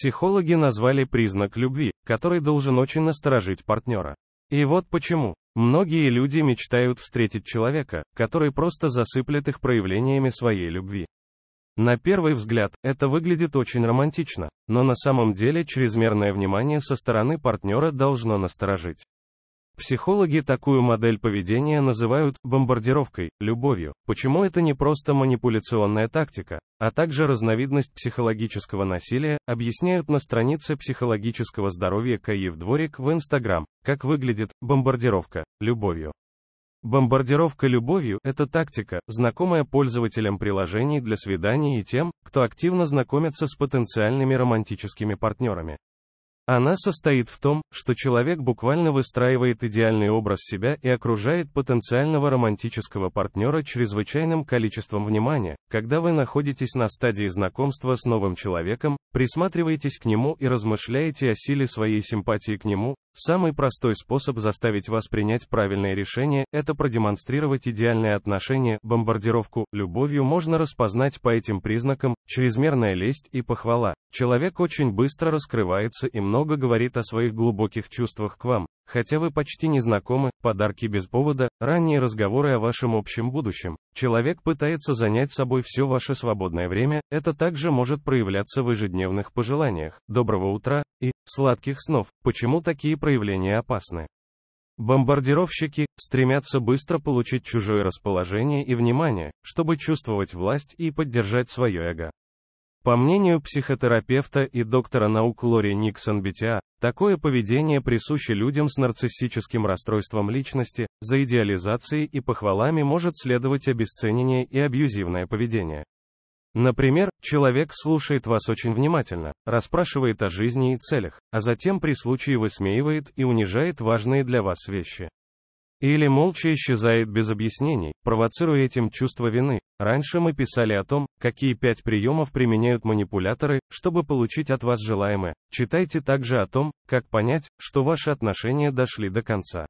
Психологи назвали признак любви, который должен очень насторожить партнера. И вот почему. Многие люди мечтают встретить человека, который просто засыплет их проявлениями своей любви. На первый взгляд, это выглядит очень романтично, но на самом деле чрезмерное внимание со стороны партнера должно насторожить. Психологи такую модель поведения называют бомбардировкой, любовью. Почему это не просто манипуляционная тактика, а также разновидность психологического насилия, объясняют на странице психологического здоровья Каив Дворик в Инстаграм, как выглядит бомбардировка любовью. Бомбардировка любовью – это тактика, знакомая пользователям приложений для свиданий и тем, кто активно знакомится с потенциальными романтическими партнерами. Она состоит в том, что человек буквально выстраивает идеальный образ себя и окружает потенциального романтического партнера чрезвычайным количеством внимания. Когда вы находитесь на стадии знакомства с новым человеком, присматриваетесь к нему и размышляете о силе своей симпатии к нему, Самый простой способ заставить вас принять правильное решение – это продемонстрировать идеальное отношение, бомбардировку, любовью можно распознать по этим признакам, чрезмерная лесть и похвала. Человек очень быстро раскрывается и много говорит о своих глубоких чувствах к вам. Хотя вы почти не знакомы, подарки без повода, ранние разговоры о вашем общем будущем. Человек пытается занять собой все ваше свободное время, это также может проявляться в ежедневных пожеланиях. Доброго утра и сладких снов. Почему такие проявления опасны? Бомбардировщики стремятся быстро получить чужое расположение и внимание, чтобы чувствовать власть и поддержать свое эго. По мнению психотерапевта и доктора наук Лори Никсон Битиа, Такое поведение присуще людям с нарциссическим расстройством личности, за идеализацией и похвалами может следовать обесценение и абьюзивное поведение. Например, человек слушает вас очень внимательно, расспрашивает о жизни и целях, а затем при случае высмеивает и унижает важные для вас вещи. Или молча исчезает без объяснений, провоцируя этим чувство вины. Раньше мы писали о том, какие пять приемов применяют манипуляторы, чтобы получить от вас желаемое. Читайте также о том, как понять, что ваши отношения дошли до конца.